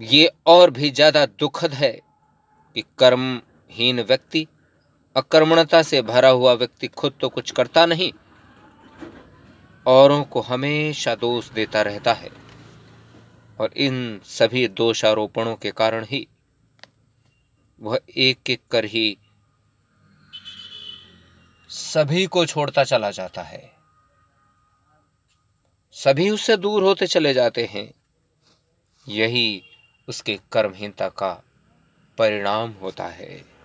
ये और भी ज़्यादा दुखद है कि कर्महीन व्यक्ति अकर्मणता से भरा हुआ व्यक्ति खुद तो कुछ करता नहीं औरों को हमेशा दोष देता रहता है और इन सभी दोषारोपणों के कारण ही वह एक एक कर ही सभी को छोड़ता चला जाता है सभी उससे दूर होते चले जाते हैं यही उसके कर्महीनता का परिणाम होता है